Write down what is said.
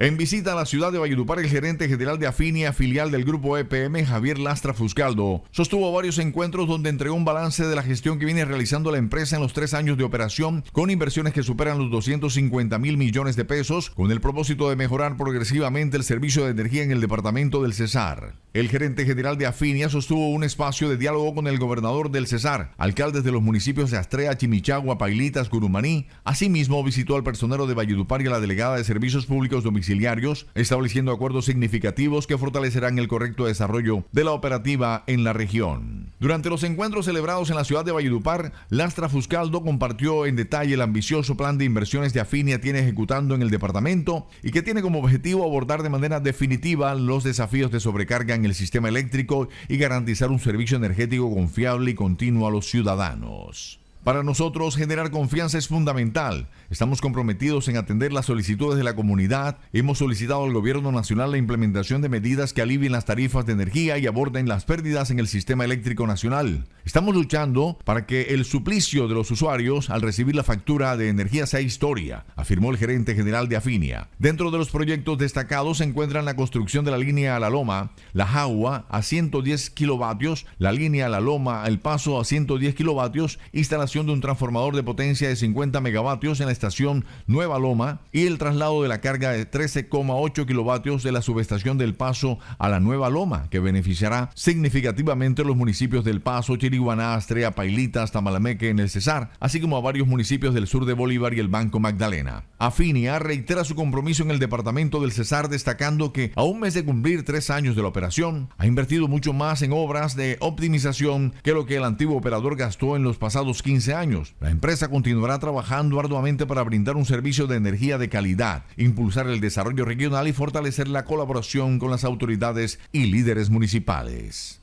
En visita a la ciudad de Valledupar, el gerente general de Afinia, filial del grupo EPM, Javier Lastra Fuscaldo, sostuvo varios encuentros donde entregó un balance de la gestión que viene realizando la empresa en los tres años de operación, con inversiones que superan los 250 mil millones de pesos, con el propósito de mejorar progresivamente el servicio de energía en el departamento del Cesar. El gerente general de Afinia sostuvo un espacio de diálogo con el gobernador del Cesar, alcaldes de los municipios de Astrea, Chimichagua, Pailitas, Curumaní. Asimismo, visitó al personero de Valledupar y a la delegada de Servicios Públicos domiciliarios estableciendo acuerdos significativos que fortalecerán el correcto desarrollo de la operativa en la región. Durante los encuentros celebrados en la ciudad de Valledupar, Lastra Fuscaldo compartió en detalle el ambicioso plan de inversiones de Afinia tiene ejecutando en el departamento y que tiene como objetivo abordar de manera definitiva los desafíos de sobrecarga en el sistema eléctrico y garantizar un servicio energético confiable y continuo a los ciudadanos. Para nosotros, generar confianza es fundamental. Estamos comprometidos en atender las solicitudes de la comunidad. Hemos solicitado al Gobierno Nacional la implementación de medidas que alivien las tarifas de energía y aborden las pérdidas en el sistema eléctrico nacional. Estamos luchando para que el suplicio de los usuarios al recibir la factura de energía sea historia, afirmó el gerente general de Afinia. Dentro de los proyectos destacados se encuentran la construcción de la línea a La Loma, La Jagua a 110 kilovatios, la línea a La Loma, El Paso a 110 kilovatios, instalación de un transformador de potencia de 50 megavatios en la estación Nueva Loma y el traslado de la carga de 13,8 kilovatios de la subestación del Paso a la Nueva Loma, que beneficiará significativamente a los municipios del Paso, Chiriguaná, Astrea, hasta Tamalameque, en el Cesar, así como a varios municipios del sur de Bolívar y el Banco Magdalena. Afinia reitera su compromiso en el departamento del Cesar, destacando que a un mes de cumplir tres años de la operación, ha invertido mucho más en obras de optimización que lo que el antiguo operador gastó en los pasados 15 años. La empresa continuará trabajando arduamente para brindar un servicio de energía de calidad, impulsar el desarrollo regional y fortalecer la colaboración con las autoridades y líderes municipales.